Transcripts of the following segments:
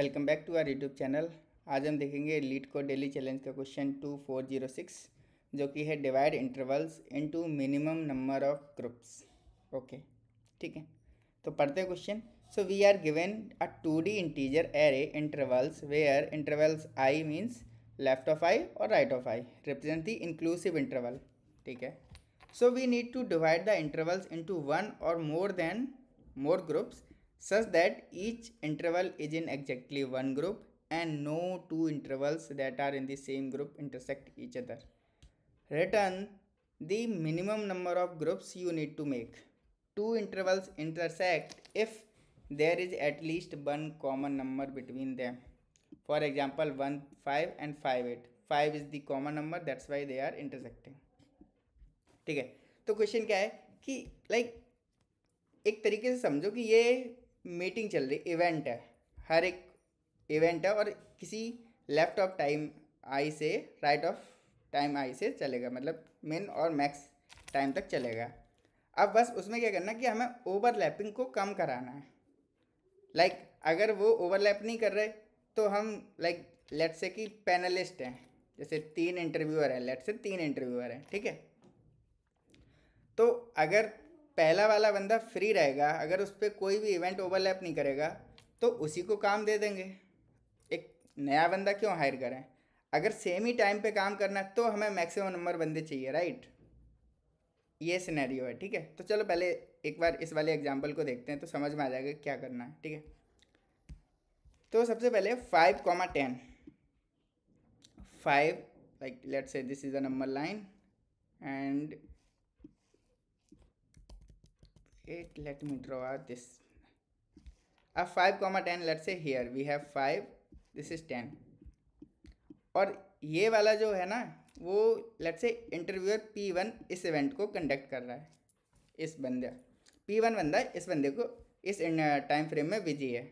Welcome back to our YouTube channel आज हम देखेंगे लीड को डेली चैलेंज का question two four zero six जो कि है divide intervals into minimum number of groups okay ठीक है तो पढ़ते हैं question so we are given a two D integer array intervals where intervals I means left of I और right of I represent the inclusive interval ठीक है so we need to divide the intervals into one और more than more groups such that each interval is in exactly one group and no two intervals that are in the same group intersect each other. Return the minimum number of groups you need to make. Two intervals intersect if there is at least one common number between them. For example, 1, 5 and 5, 8. 5 is the common number, that's why they are intersecting. ठीक है तो question क्या है कि like like, एक तरीके से समझो कि ये मीटिंग चल रही इवेंट है हर एक इवेंट है और किसी लेफ्ट ऑफ टाइम आई से राइट ऑफ टाइम आई से चलेगा मतलब मिन और मैक्स टाइम तक चलेगा अब बस उसमें क्या करना कि हमें ओवरलैपिंग को कम कराना है लाइक like, अगर वो ओवरलैप नहीं कर रहे तो हम लाइक लेट से कि पैनलिस्ट हैं जैसे तीन इंटरव्यूअर हैं लेट से तीन इंटरव्यूअर हैं ठीक है तो अगर पहला वाला बंदा फ्री रहेगा अगर उस पर कोई भी इवेंट ओवरलैप नहीं करेगा तो उसी को काम दे देंगे एक नया बंदा क्यों हायर करें अगर सेम ही टाइम पे काम करना है तो हमें मैक्सिमम नंबर बंदे चाहिए राइट ये सिनेरियो है ठीक है तो चलो पहले एक बार इस वाले एग्जाम्पल को देखते हैं तो समझ में आ जाएगा क्या करना है ठीक है तो सबसे पहले five comma ten five like let's say this is the number line and at let me draw this अब five comma ten let say here we have five this is ten और ये वाला जो है ना वो let say interviewer P one इस event को कंडक्ट कर रहा है इस बंदे पी वन बंदा इस बंदे को इस टाइम uh, फ्रेम में बिजी है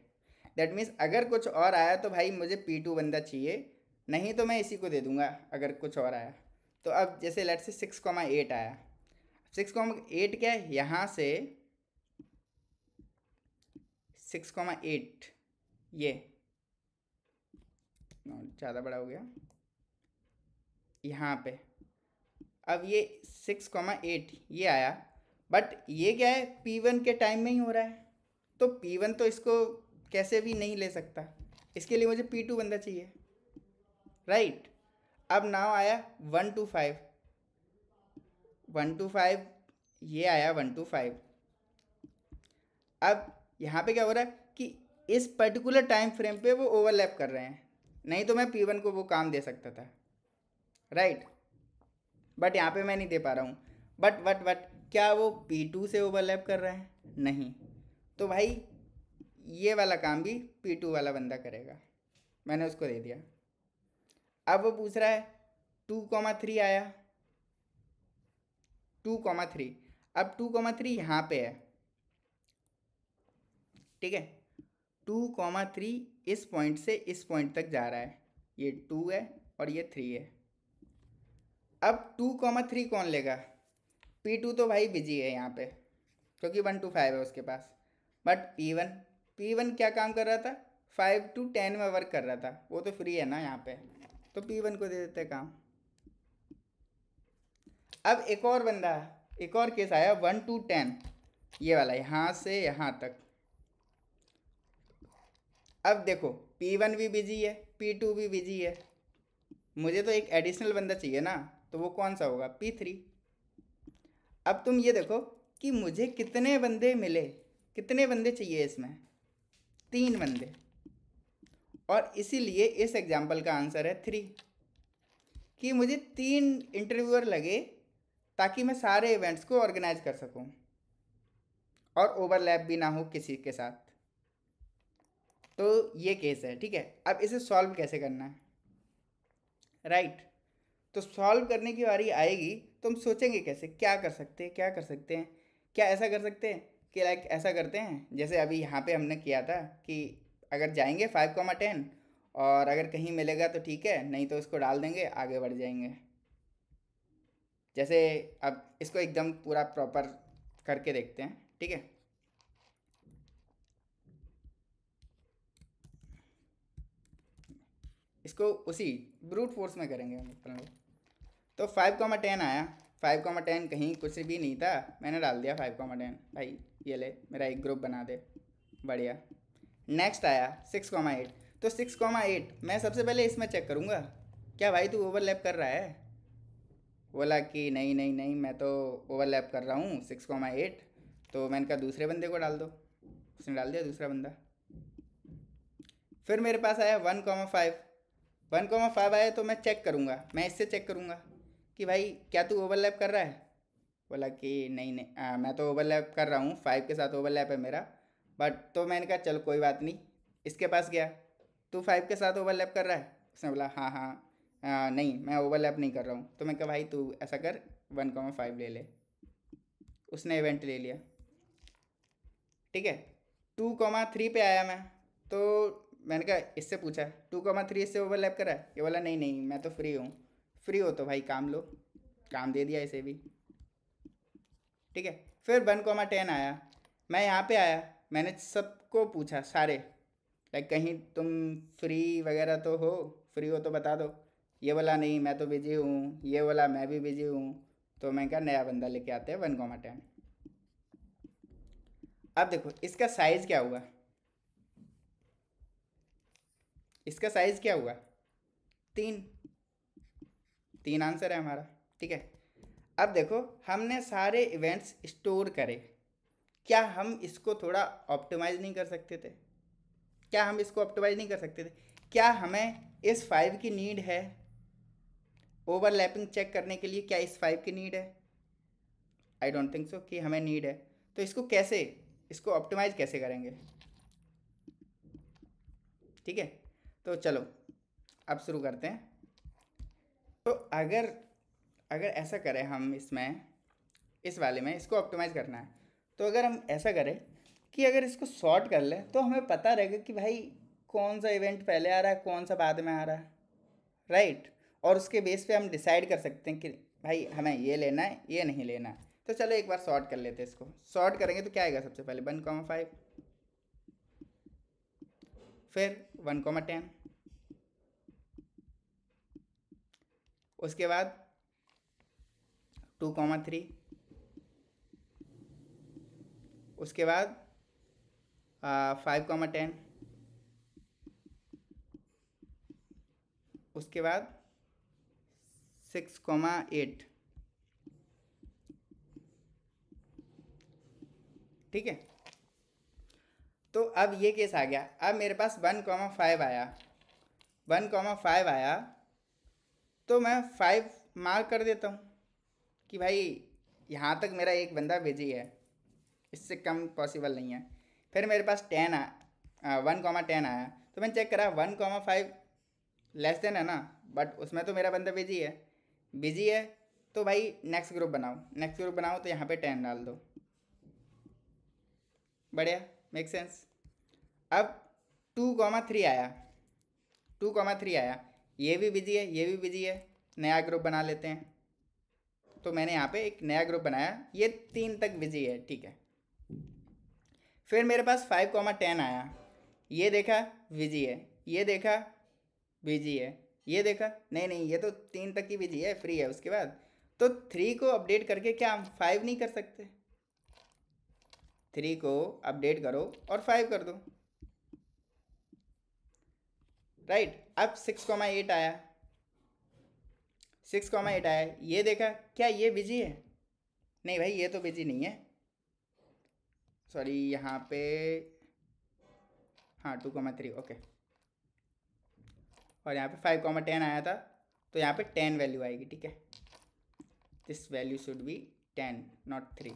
दैट मीन्स अगर कुछ और आया तो भाई मुझे पी टू बंदा चाहिए नहीं तो मैं इसी को दे दूंगा अगर कुछ और आया तो अब जैसे let say six comma eight आया सिक्स कॉमा एट क्या है यहाँ से सिक्स कॉमा एट ये ज़्यादा बड़ा हो गया यहाँ पे अब ये सिक्स कॉमा एट ये आया बट ये क्या है पी वन के टाइम में ही हो रहा है तो पी वन तो इसको कैसे भी नहीं ले सकता इसके लिए मुझे पी टू बंदा चाहिए राइट right. अब नाव आया one two five one two five ये आया वन टू फाइव अब यहाँ पे क्या हो रहा है कि इस पर्टिकुलर टाइम फ्रेम पे वो ओवरलैप कर रहे हैं नहीं तो मैं पी वन को वो काम दे सकता था राइट बट यहाँ पे मैं नहीं दे पा रहा हूँ बट बट बट क्या वो पी टू से ओवरलैप कर रहे हैं नहीं तो भाई ये वाला काम भी पी टू वाला बंदा करेगा मैंने उसको दे दिया अब वो पूछ रहा है टू कॉमा थ्री आया टू कॉमा थ्री अब टू कॉमा थ्री यहाँ पे है ठीक है टू कॉमा थ्री इस पॉइंट से इस पॉइंट तक जा रहा है ये टू है और ये थ्री है अब टू कॉमा थ्री कौन लेगा पी टू तो भाई बिजी है यहाँ पे क्योंकि वन टू फाइव है उसके पास but P one P one क्या काम कर रहा था फाइव टू टेन में वर्क कर रहा था वो तो फ्री है ना यहाँ पे तो पी वन को दे देते काम अब एक और बंदा एक और केस आया वन टू टेन ये वाला यहाँ से यहाँ तक अब देखो पी वन भी बिजी है पी टू भी बिजी है मुझे तो एक एडिशनल बंदा चाहिए ना तो वो कौन सा होगा पी थ्री अब तुम ये देखो कि मुझे कितने बंदे मिले कितने बंदे चाहिए इसमें तीन बंदे और इसीलिए इस एग्जाम्पल का आंसर है थ्री कि मुझे तीन इंटरव्यूअर लगे ताकि मैं सारे इवेंट्स को ऑर्गेनाइज कर सकूं और ओवरलैप भी ना हो किसी के साथ तो ये केस है ठीक है अब इसे सॉल्व कैसे करना है राइट right. तो सॉल्व करने की बारी आएगी तो हम सोचेंगे कैसे क्या कर सकते हैं क्या कर सकते हैं क्या ऐसा कर सकते हैं कि लाइक ऐसा करते हैं जैसे अभी यहाँ पे हमने किया था कि अगर जाएंगे फाइव कॉमा टेन और अगर कहीं मिलेगा तो ठीक है नहीं तो इसको डाल देंगे आगे बढ़ जाएंगे जैसे अब इसको एकदम पूरा प्रॉपर करके देखते हैं ठीक है इसको उसी ब्रूट फोर्स में करेंगे हम तो फाइव कॉमा टेन आया फाइव कॉमा टेन कहीं कुछ भी नहीं था मैंने डाल दिया फाइव कॉमा टेन भाई ये ले मेरा एक ग्रुप बना दे बढ़िया नेक्स्ट आया सिक्स कॉमा एट तो सिक्स कॉमा एट मैं सबसे पहले इसमें चेक करूँगा क्या भाई तू ओवरलैप कर रहा है बोला कि नहीं नहीं नहीं मैं तो ओवरलैप कर रहा हूँ सिक्स कॉमा एट तो मैंने कहा दूसरे बंदे को डाल दो उसने डाल दिया दूसरा बंदा फिर मेरे पास आया one comma five one comma five आया तो मैं चेक करूँगा मैं इससे चेक करूँगा कि भाई क्या तू ओवरलैप कर रहा है बोला कि नहीं नहीं आ, मैं तो ओवरलैप कर रहा हूँ फाइव के साथ ओवरलैप है मेरा बट तो मैंने कहा चल कोई बात नहीं इसके पास गया तू फाइव के साथ ओवरलैप कर रहा है उसने बोला हाँ हाँ आ, नहीं मैं ओवरलैप नहीं कर रहा हूँ तो मैं कहा भाई तू ऐसा कर वन कॉमा फाइव ले ले उसने इवेंट ले लिया ठीक है टू कॉमा थ्री पे आया मैं तो मैंने कहा इससे पूछा टू कॉमा थ्री इससे ओवरलैप करा ये बोला नहीं नहीं मैं तो फ्री हूँ फ्री हो तो भाई काम लो काम दे दिया इसे भी ठीक है फिर वन कॉमा टेन आया मैं यहाँ पे आया मैंने सबको पूछा सारे लाइक कहीं तुम फ्री वगैरह तो हो फ्री हो तो बता दो ये बोला नहीं मैं तो बिजी हूँ ये बोला मैं भी बिजी हूँ तो मैं क्या नया बंदा लेके आते हैं वन कॉमा टेन अब देखो इसका साइज़ क्या हुआ इसका साइज़ क्या हुआ तीन तीन आंसर है हमारा ठीक है अब देखो हमने सारे इवेंट्स स्टोर करे क्या हम इसको थोड़ा ऑप्टिमाइज नहीं कर सकते थे क्या हम इसको ऑप्टिमाइज नहीं कर सकते थे क्या हमें इस फाइव की नीड है ओवरलैपिंग चेक करने के लिए क्या इस फाइव की नीड है आई डोंट थिंक सो कि हमें नीड है तो इसको कैसे इसको ऑप्टिमाइज कैसे करेंगे ठीक है तो चलो अब शुरू करते हैं तो अगर अगर ऐसा करें हम इसमें इस वाले में इसको ऑप्टिमाइज़ करना है तो अगर हम ऐसा करें कि अगर इसको शॉर्ट कर लें तो हमें पता रहेगा कि भाई कौन सा इवेंट पहले आ रहा है कौन सा बाद में आ रहा है राइट और उसके बेस पे हम डिसाइड कर सकते हैं कि भाई हमें ये लेना है ये नहीं लेना है तो चलो एक बार शॉर्ट कर लेते हैं इसको शॉर्ट करेंगे तो क्या आएगा सबसे पहले वन कॉमा फाइव फिर वन कोमा टेन उसके बाद टू कॉमा थ्री उसके बाद फाइव कॉमा टेन उसके बाद सिक्स कॉमा एट ठीक है तो अब ये केस आ गया अब मेरे पास वन कॉमा फाइव आया वन कॉमा फाइव आया तो मैं फाइव मार्क कर देता हूँ कि भाई यहाँ तक मेरा एक बंदा बिजी है इससे कम पॉसिबल नहीं है फिर मेरे पास टेन आ वन कॉमा टेन आया तो मैंने चेक करा one comma five less than है ना बट उसमें तो मेरा बंदा बिजी है बिजी है तो भाई नेक्स्ट ग्रुप बनाओ नेक्स्ट ग्रुप बनाओ तो यहाँ पे टेन डाल दो बढ़िया मेक सेंस अब टू कॉमा थ्री आया टू कॉमा थ्री आया ये भी बिजी है ये भी बिजी है नया ग्रुप बना लेते हैं तो मैंने यहाँ पे एक नया ग्रुप बनाया ये तीन तक बिजी है ठीक है फिर मेरे पास फाइव कॉमा टेन आया ये देखा बिजी है ये देखा बिजी है ये देखा नहीं नहीं ये तो तीन तक ही बिजी है फ्री है उसके बाद तो थ्री को अपडेट करके क्या हम फाइव नहीं कर सकते थ्री को अपडेट करो और फाइव कर दो राइट अब सिक्स कॉमा एट आया सिक्स कॉमा एट आया ये देखा क्या ये बिजी है नहीं भाई ये तो बिजी नहीं है सॉरी यहाँ पे हाँ टू कॉमा थ्री ओके और यहाँ पे फाइव कॉमा टेन आया था तो यहाँ पे टेन वैल्यू आएगी ठीक है this value should be ten not three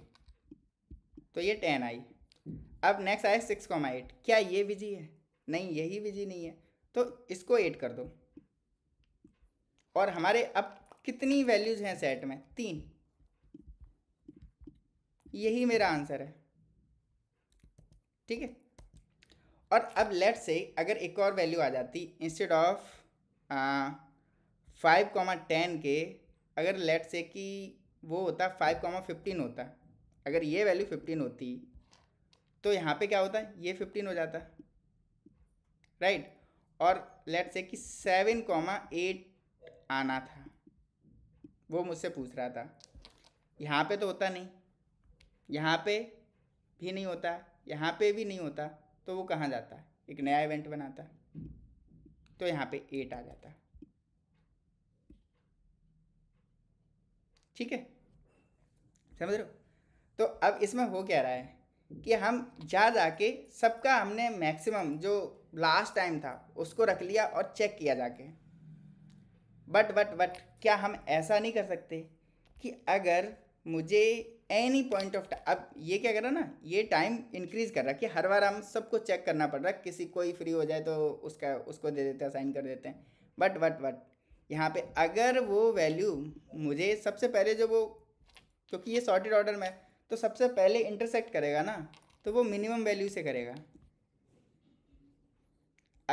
तो ये टेन आई अब नेक्स्ट आया सिक्स कॉमा एट क्या ये बिजी है नहीं यही बिजी नहीं है तो इसको ऐड कर दो और हमारे अब कितनी वैल्यूज़ हैं सेट में तीन यही मेरा आंसर है ठीक है और अब लेट से अगर एक और वैल्यू आ जाती instead of five comma ten के अगर लेट से कि वो होता फाइव कॉमा फिफ्टीन होता अगर ये वैल्यू फिफ्टीन होती तो यहाँ पे क्या होता ये फिफ्टीन हो जाता राइट right? और लेट से कि सेवन कॉमा एट आना था वो मुझसे पूछ रहा था यहाँ पे तो होता नहीं यहाँ पे भी नहीं होता यहाँ पे भी नहीं होता तो वो कहाँ जाता है एक नया इवेंट बनाता तो यहाँ पे एट आ जाता ठीक है समझ रहे हो तो अब इसमें हो क्या रहा है कि हम जा जाके सबका हमने मैक्सिमम जो लास्ट टाइम था उसको रख लिया और चेक किया जाके बट बट बट क्या हम ऐसा नहीं कर सकते कि अगर मुझे एनी पॉइंट ऑफ अब ये क्या कर रहा ना ये टाइम इंक्रीज कर रहा है कि हर बार हम सबको चेक करना पड़ रहा है किसी कोई फ्री हो जाए तो उसका उसको दे देते हैं साइन कर देते हैं बट बट बट यहाँ पे अगर वो वैल्यू मुझे सबसे पहले जो वो क्योंकि ये सॉर्टेड ऑर्डर में तो सबसे पहले इंटरसेक्ट करेगा ना तो वो मिनिमम वैल्यू से करेगा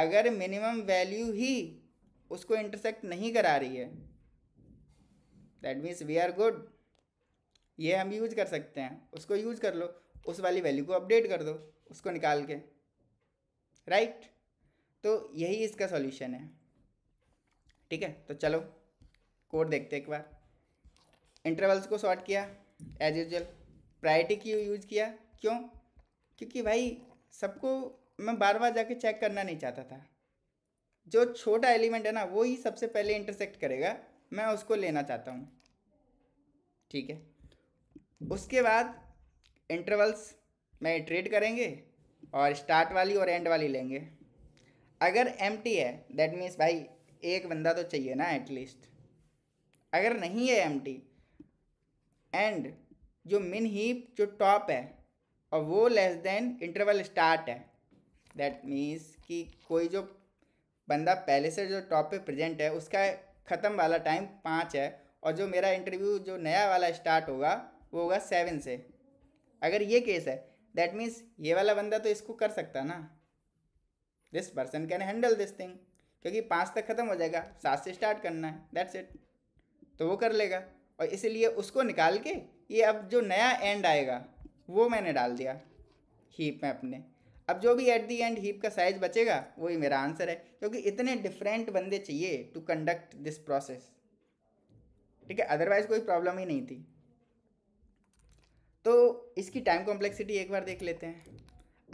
अगर मिनिमम वैल्यू ही उसको इंटरसेक्ट नहीं करा रही है that means we are good ये हम यूज कर सकते हैं उसको यूज कर लो उस वाली वैल्यू को अपडेट कर दो उसको निकाल के राइट right? तो यही इसका सॉल्यूशन है ठीक है तो चलो कोड देखते एक बार इंटरवल्स को सॉर्ट किया एज यूजल प्रायरिटी की यूज़ किया क्यों क्योंकि भाई सबको मैं बार बार जाके चेक करना नहीं चाहता था जो छोटा एलिमेंट है ना वो ही सबसे पहले इंटरसेक्ट करेगा मैं उसको लेना चाहता हूँ ठीक है उसके बाद इंटरवल्स में ट्रेड करेंगे और स्टार्ट वाली और एंड वाली लेंगे अगर एम है दैट मीन्स भाई एक बंदा तो चाहिए ना एटलीस्ट अगर नहीं है एम एंड जो मिन हीप जो टॉप है और वो लेस देन इंटरवल स्टार्ट है दैट मीन्स कि कोई जो बंदा पहले से जो टॉप पे प्रेजेंट है उसका ख़त्म वाला टाइम पाँच है और जो मेरा इंटरव्यू जो नया वाला स्टार्ट होगा वो होगा सेवन से अगर ये केस है दैट मीन्स ये वाला बंदा तो इसको कर सकता ना this person can handle this thing क्योंकि पाँच तक ख़त्म हो जाएगा सात से स्टार्ट करना है दैट्स इट तो वो कर लेगा और इसीलिए उसको निकाल के ये अब जो नया एंड आएगा वो मैंने डाल दिया हीप में अपने अब जो भी एट दी एंड हीप का साइज बचेगा वही मेरा आंसर है क्योंकि इतने डिफरेंट बंदे चाहिए टू कंडक्ट दिस प्रोसेस ठीक है अदरवाइज कोई प्रॉब्लम ही नहीं थी तो इसकी टाइम कॉम्प्लेक्सिटी एक बार देख लेते हैं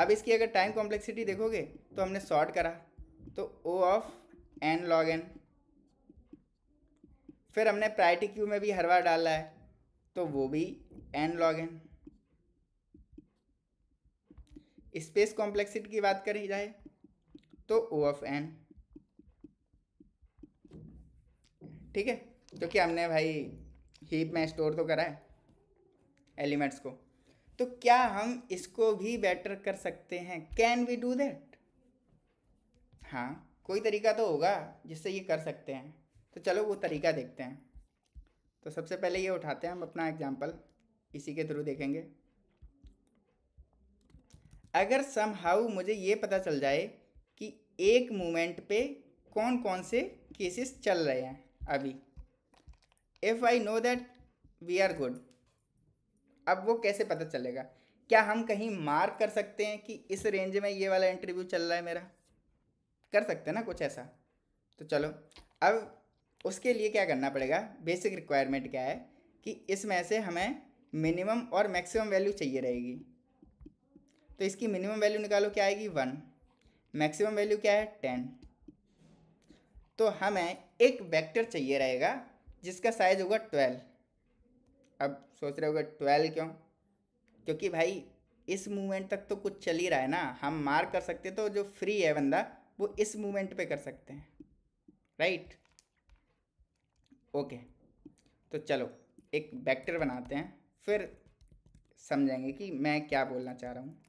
अब इसकी अगर टाइम कॉम्प्लेक्सिटी देखोगे तो हमने सॉर्ट करा तो O of n log n फिर हमने प्रायरिटी क्यू में भी हर बार डाला है तो वो भी n log n space complexity की बात करी जाए तो ओ ऑफ एन ठीक है तो क्या हमने भाई हीप में स्टोर तो करा है एलिमेंट्स को तो क्या हम इसको भी बेटर कर सकते हैं कैन वी डू दैट हाँ कोई तरीका तो होगा जिससे ये कर सकते हैं तो चलो वो तरीका देखते हैं तो सबसे पहले ये उठाते हैं हम अपना एग्जाम्पल इसी के थ्रू देखेंगे अगर सम हाउ मुझे ये पता चल जाए कि एक मोमेंट पे कौन कौन से केसेस चल रहे हैं अभी if I know that we are good अब वो कैसे पता चलेगा क्या हम कहीं मार्क कर सकते हैं कि इस रेंज में ये वाला इंटरव्यू चल रहा है मेरा कर सकते हैं ना कुछ ऐसा तो चलो अब उसके लिए क्या करना पड़ेगा बेसिक रिक्वायरमेंट क्या है कि इसमें से हमें मिनिमम और मैक्सिमम वैल्यू चाहिए रहेगी तो इसकी मिनिमम वैल्यू निकालो क्या आएगी वन मैक्सिमम वैल्यू क्या है टेन तो हमें एक वेक्टर चाहिए रहेगा जिसका साइज होगा ट्वेल्व अब सोच रहे हो ट्वेल्व क्यों क्योंकि भाई इस मूवमेंट तक तो कुछ चल ही रहा है ना हम मार कर सकते तो जो फ्री है बंदा वो इस मूवमेंट पे कर सकते हैं राइट ओके तो चलो एक वेक्टर बनाते हैं फिर समझेंगे कि मैं क्या बोलना चाह रहा हूँ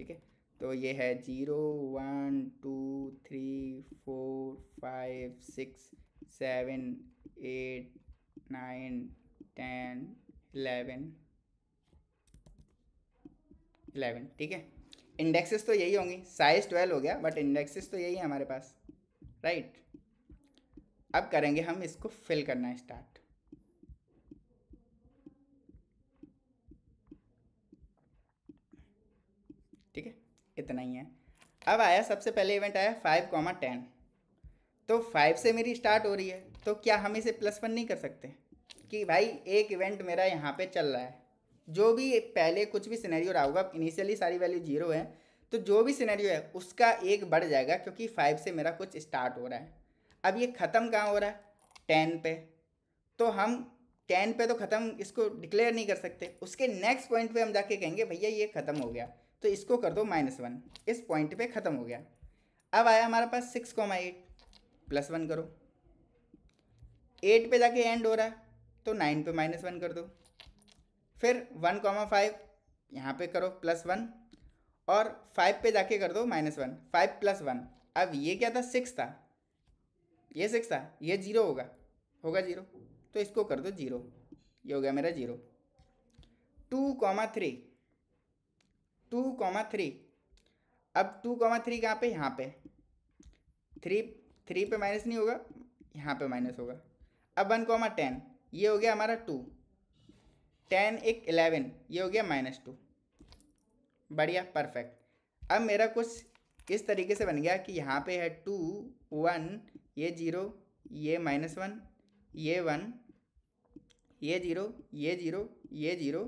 ठीक है तो ये है zero one two three four five six seven eight nine ten eleven eleven ठीक है इंडेक्सेस तो यही होंगी साइज ट्वेल्व हो गया बट इंडेक्सेस तो यही है हमारे पास राइट right? अब करेंगे हम इसको फिल करना स्टार्ट इतना ही है अब आया सबसे पहले इवेंट आया फाइव कॉमा टेन तो फाइव से मेरी स्टार्ट हो रही है तो क्या हम इसे प्लस वन नहीं कर सकते कि भाई एक इवेंट मेरा यहाँ पे चल रहा है जो भी पहले कुछ भी सिनेरियो रहा होगा इनिशियली सारी वैल्यू जीरो है तो जो भी सिनेरियो है उसका एक बढ़ जाएगा क्योंकि फाइव से मेरा कुछ स्टार्ट हो रहा है अब ये ख़त्म कहाँ हो रहा है टेन पे तो हम टेन पे तो ख़त्म इसको डिक्लेयर नहीं कर सकते उसके नेक्स्ट पॉइंट पे हम जाके कहेंगे भैया ये ख़त्म हो गया तो इसको कर दो माइनस वन इस पॉइंट पे ख़त्म हो गया अब आया हमारे पास six comma eight plus one करो एट पे जाके एंड हो रहा है तो नाइन पे माइनस वन कर दो फिर वन कॉमा फाइव यहाँ पे करो प्लस वन और फाइव पे जाके कर दो minus one five plus one अब ये क्या था सिक्स था ये सिक्स था ये जीरो होगा होगा जीरो तो इसको कर दो जीरो ये हो गया मेरा zero two comma three two comma three अब टू कॉमा थ्री कहाँ पर यहाँ पे थ्री थ्री पे माइनस नहीं होगा यहाँ पे माइनस होगा अब वन कॉमा टेन ये हो गया हमारा टू टेन एक इलेवन ये हो गया माइनस टू बढ़िया परफेक्ट अब मेरा कुछ इस तरीके से बन गया कि यहाँ पे है टू वन ये जीरो ये माइनस वन ये वन ये जीरो ये जीरो ये जीरो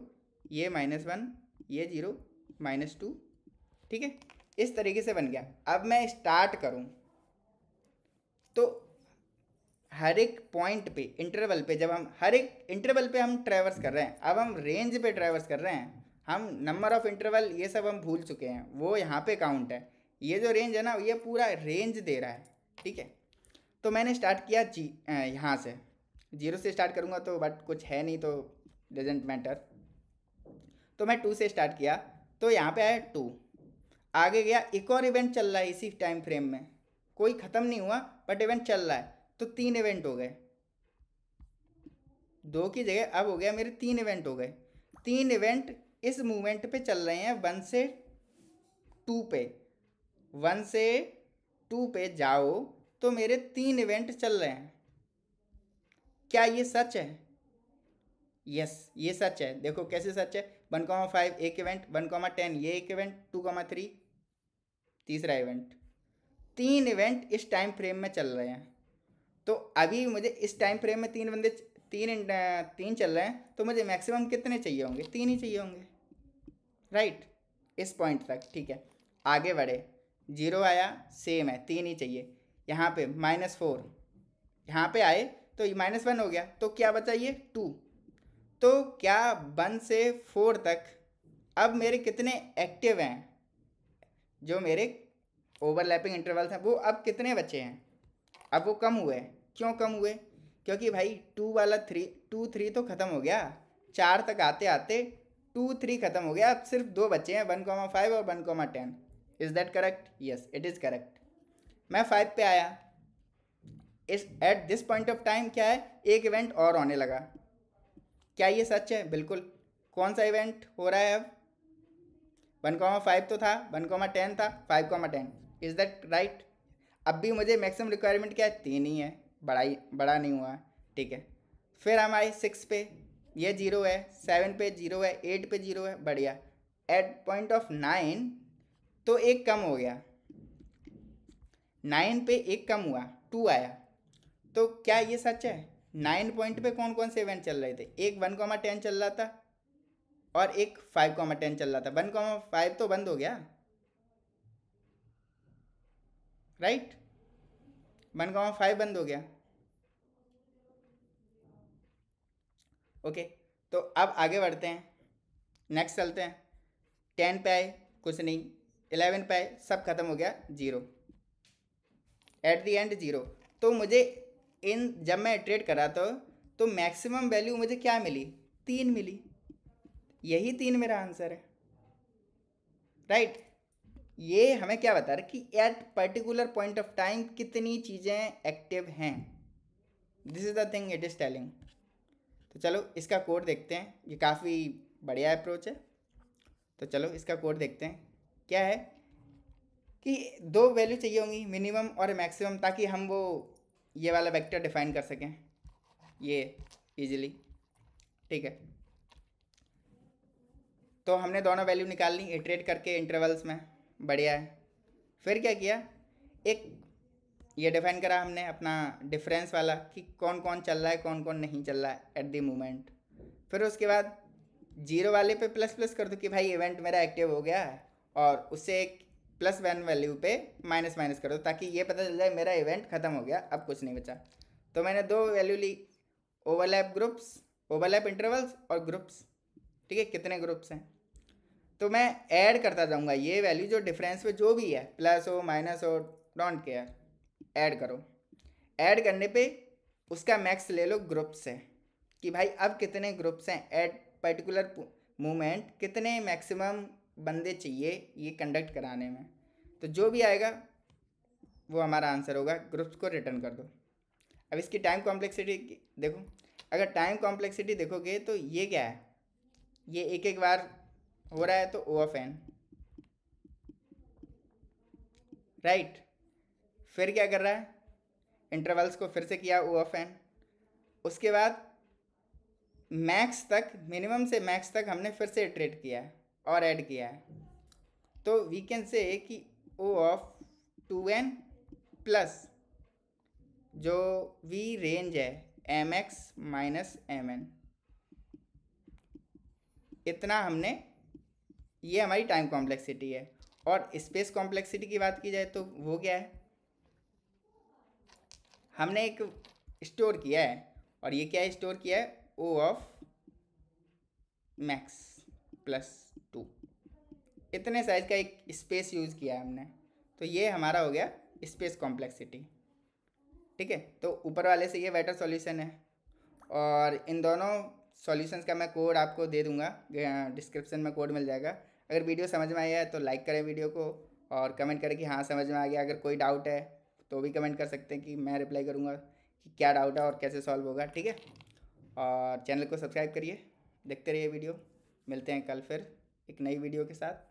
ये माइनस वन ये जीरो माइनस टू ठीक है इस तरीके से बन गया अब मैं स्टार्ट करूँ तो हर एक पॉइंट पे इंटरवल पे जब हम हर एक इंटरवल पे हम ट्रैवर्स कर रहे हैं अब हम रेंज पे ट्रैवर्स कर रहे हैं हम नंबर ऑफ इंटरवल ये सब हम भूल चुके हैं वो यहाँ पे काउंट है ये जो रेंज है ना ये पूरा रेंज दे रहा है ठीक है तो मैंने स्टार्ट किया जी यहाँ से जीरो से स्टार्ट करूँगा तो बट कुछ है नहीं तो डजेंट मैटर तो मैं टू से स्टार्ट किया तो यहाँ पे आया टू आगे गया एक और इवेंट चल रहा है इसी टाइम फ्रेम में कोई ख़त्म नहीं हुआ बट इवेंट चल रहा है तो तीन इवेंट हो गए दो की जगह अब हो गया मेरे तीन इवेंट हो गए तीन इवेंट इस मूवमेंट पे चल रहे हैं वन से टू पे वन से टू पे जाओ तो मेरे तीन इवेंट चल रहे हैं क्या ये सच है यस ये सच है देखो कैसे सच है वन कॉमा फाइव एक इवेंट वन कॉमा टेन ये एक इवेंट टू कॉमा थ्री तीसरा इवेंट तीन इवेंट इस टाइम फ्रेम में चल रहे हैं तो अभी मुझे इस टाइम फ्रेम में तीन बंदे तीन तीन चल रहे हैं तो मुझे मैक्सिमम कितने चाहिए होंगे तीन ही चाहिए होंगे राइट इस पॉइंट तक ठीक है आगे बढ़े जीरो आया सेम है तीन ही चाहिए यहाँ पे माइनस फोर यहाँ पे आए तो माइनस वन हो गया तो क्या बचा ये टू तो क्या वन से फोर तक अब मेरे कितने एक्टिव हैं जो मेरे ओवरलैपिंग इंटरवल्स हैं वो अब कितने बचे हैं अब वो कम हुए क्यों कम हुए क्योंकि भाई टू वाला थ्री टू थ्री तो ख़त्म हो गया चार तक आते आते टू थ्री ख़त्म हो गया अब सिर्फ दो बचे हैं वन कॉमा फाइव और one comma ten is that correct yes it is correct मैं फाइव पे आया इस at this point of time क्या है एक इवेंट और होने लगा क्या ये सच है बिल्कुल कौन सा इवेंट हो रहा है अब वन कॉमा फाइव तो था वन कॉमा टेन था five comma ten is that right अब भी मुझे मैक्सिमम रिक्वायरमेंट क्या है तीन ही है बड़ा ही बड़ा नहीं हुआ ठीक है फिर हम आए सिक्स पे ये जीरो है सेवन पे जीरो है एट पे जीरो है बढ़िया एट पॉइंट ऑफ नाइन तो एक कम हो गया नाइन पे एक कम हुआ टू आया तो क्या ये सच है नाइन पॉइंट पे कौन कौन से इवेंट चल रहे थे एक वन कॉमा टेन चल रहा था और एक फाइव कॉमा टेन चल रहा था वन कॉमा फाइव तो बंद हो गया राइट वन कॉमा फाइव बंद हो गया ओके तो अब आगे बढ़ते हैं नेक्स्ट चलते हैं टेन पे आए कुछ नहीं इलेवन पे आए सब खत्म हो गया zero at the end zero तो मुझे इन जब मैं ट्रेड करा तो, तो मैक्सिमम वैल्यू मुझे क्या मिली तीन मिली यही तीन मेरा आंसर है राइट right? ये हमें क्या बता रहा है कि at particular point of time कितनी चीज़ें एक्टिव हैं this is the thing it is telling तो चलो इसका कोड देखते हैं ये काफ़ी बढ़िया अप्रोच है तो चलो इसका कोड देखते हैं क्या है कि दो वैल्यू चाहिए होंगी मिनिमम और मैक्सिमम ताकि हम वो ये वाला वेक्टर डिफाइन कर सकें ये इजीली ठीक है तो हमने दोनों वैल्यू निकाल ली इटरेट करके इंटरवल्स में बढ़िया है फिर क्या किया एक ये डिफाइन करा हमने अपना डिफरेंस वाला कि कौन कौन चल रहा है कौन कौन नहीं चल रहा है एट द मोमेंट फिर उसके बाद जीरो वाले पे प्लस प्लस कर दो कि भाई इवेंट मेरा एक्टिव हो गया है और उससे एक प्लस वन वैल्यू पे माइनस माइनस कर दो ताकि ये पता चल जाए मेरा इवेंट ख़त्म हो गया अब कुछ नहीं बचा तो मैंने दो वैल्यू ली ओवरलैप ग्रुप्स ओवरलैप इंटरवल्स और ग्रुप्स ठीक है कितने ग्रुप्स हैं तो मैं ऐड करता जाऊँगा ये वैल्यू जो डिफरेंस में जो भी है प्लस हो माइनस हो डोंट केयर ऐड करो ऐड करने पे उसका मैक्स ले लो ग्रुप्स से कि भाई अब कितने ग्रुप्स हैं एट पर्टिकुलर मोमेंट कितने मैक्सिमम बंदे चाहिए ये कंडक्ट कराने में तो जो भी आएगा वो हमारा आंसर होगा ग्रुप्स को रिटर्न कर दो अब इसकी टाइम कॉम्प्लेक्सिटी देखो अगर टाइम कॉम्प्लेक्सिटी देखोगे तो ये क्या है ये एक एक बार हो रहा है तो ओ ऑफ एन राइट फिर क्या कर रहा है इंटरवल्स को फिर से किया ओ ऑफ एन उसके बाद मैक्स तक मिनिमम से मैक्स तक हमने फिर से ट्रेड किया है और ऐड किया है तो वी कैन से कि O of two n plus जो वी रेंज है m x minus m n इतना हमने ये हमारी टाइम कॉम्प्लेक्सिटी है और स्पेस कॉम्प्लेक्सिटी की बात की जाए तो वो क्या है हमने एक स्टोर किया है और ये क्या स्टोर किया है ओ ऑफ मैक्स प्लस इतने साइज़ का एक स्पेस यूज़ किया है हमने तो ये हमारा हो गया स्पेस कॉम्प्लेक्सिटी ठीक है तो ऊपर वाले से ये बेटर सॉल्यूशन है और इन दोनों सॉल्यूशंस का मैं कोड आपको दे दूंगा डिस्क्रिप्शन में कोड मिल जाएगा अगर वीडियो समझ में आया है तो लाइक करें वीडियो को और कमेंट करें कि हाँ समझ में आ गया अगर कोई डाउट है तो भी कमेंट कर सकते हैं कि मैं रिप्लाई करूँगा कि क्या डाउट है और कैसे सॉल्व होगा ठीक है और चैनल को सब्सक्राइब करिए देखते रहिए वीडियो मिलते हैं कल फिर एक नई वीडियो के साथ